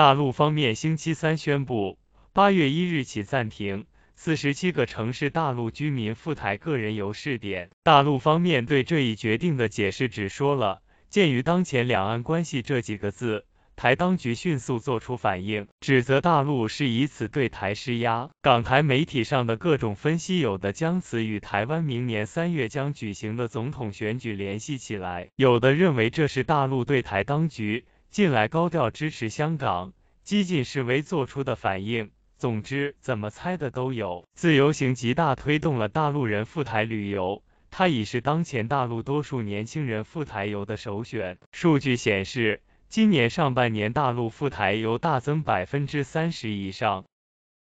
大陆方面星期三宣布，八月一日起暂停四十七个城市大陆居民赴台个人游试点。大陆方面对这一决定的解释只说了“鉴于当前两岸关系”这几个字。台当局迅速作出反应，指责大陆是以此对台施压。港台媒体上的各种分析，有的将此与台湾明年三月将举行的总统选举联系起来，有的认为这是大陆对台当局。近来高调支持香港激进示威做出的反应，总之怎么猜的都有。自由行极大推动了大陆人赴台旅游，它已是当前大陆多数年轻人赴台游的首选。数据显示，今年上半年大陆赴台游大增百分之三十以上。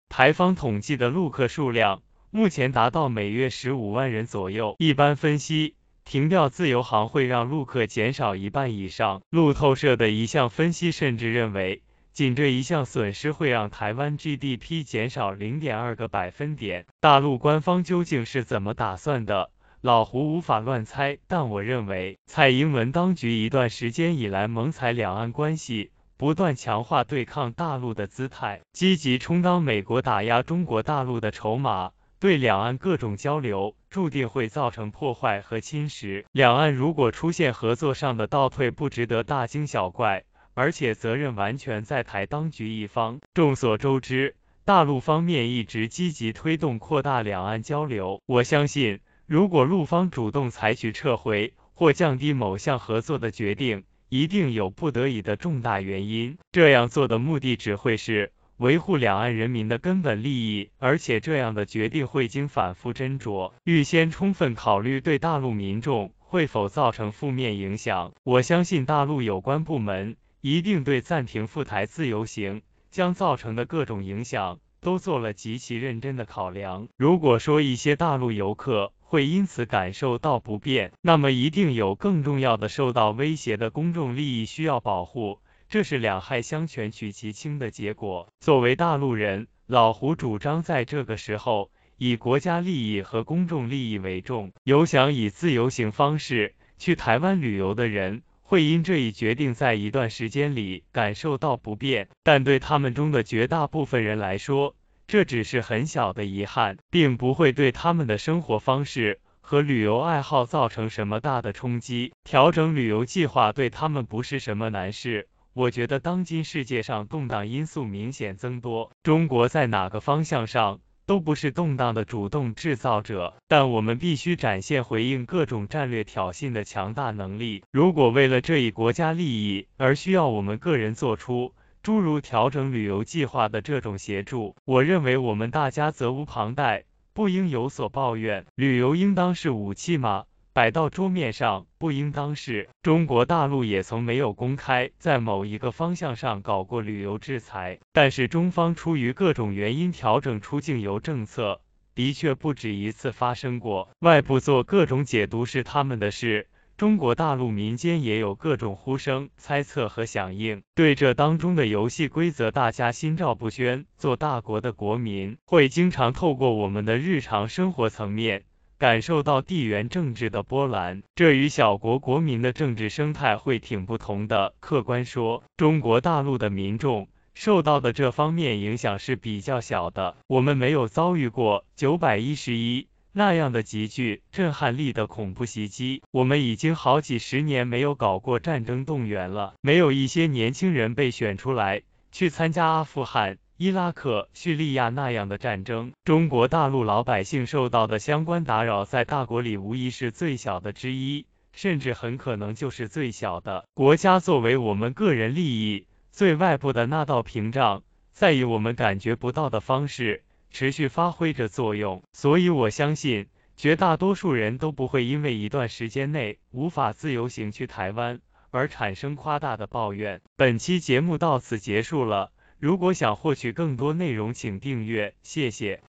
台方统计的陆客数量，目前达到每月十五万人左右。一般分析。停掉自由行会让陆客减少一半以上。路透社的一项分析甚至认为，仅这一项损失会让台湾 GDP 减少0.2个百分点。大陆官方究竟是怎么打算的？老胡无法乱猜，但我认为，蔡英文当局一段时间以来猛踩两岸关系，不断强化对抗大陆的姿态，积极充当美国打压中国大陆的筹码。对两岸各种交流，注定会造成破坏和侵蚀。两岸如果出现合作上的倒退，不值得大惊小怪，而且责任完全在台当局一方。众所周知，大陆方面一直积极推动扩大两岸交流。我相信，如果陆方主动采取撤回或降低某项合作的决定，一定有不得已的重大原因。这样做的目的，只会是。维护两岸人民的根本利益，而且这样的决定会经反复斟酌，预先充分考虑对大陆民众会否造成负面影响。我相信大陆有关部门一定对暂停赴台自由行将造成的各种影响都做了极其认真的考量。如果说一些大陆游客会因此感受到不便，那么一定有更重要的受到威胁的公众利益需要保护。这是两害相权取其轻的结果。作为大陆人，老胡主张在这个时候以国家利益和公众利益为重。有想以自由行方式去台湾旅游的人，会因这一决定在一段时间里感受到不便，但对他们中的绝大部分人来说，这只是很小的遗憾，并不会对他们的生活方式和旅游爱好造成什么大的冲击。调整旅游计划对他们不是什么难事。我觉得当今世界上动荡因素明显增多，中国在哪个方向上都不是动荡的主动制造者，但我们必须展现回应各种战略挑衅的强大能力。如果为了这一国家利益而需要我们个人做出诸如调整旅游计划的这种协助，我认为我们大家责无旁贷，不应有所抱怨。旅游应当是武器吗？摆到桌面上不应当是。中国大陆也从没有公开在某一个方向上搞过旅游制裁，但是中方出于各种原因调整出境游政策的确不止一次发生过。外部做各种解读是他们的事，中国大陆民间也有各种呼声、猜测和响应。对这当中的游戏规则，大家心照不宣。做大国的国民会经常透过我们的日常生活层面。感受到地缘政治的波澜，这与小国国民的政治生态会挺不同的。客观说，中国大陆的民众受到的这方面影响是比较小的。我们没有遭遇过九百一十一那样的极具震撼力的恐怖袭击，我们已经好几十年没有搞过战争动员了，没有一些年轻人被选出来去参加阿富汗。伊拉克、叙利亚那样的战争，中国大陆老百姓受到的相关打扰，在大国里无疑是最小的之一，甚至很可能就是最小的。国家作为我们个人利益最外部的那道屏障，在以我们感觉不到的方式持续发挥着作用。所以我相信，绝大多数人都不会因为一段时间内无法自由行去台湾而产生夸大的抱怨。本期节目到此结束了。如果想获取更多内容，请订阅，谢谢。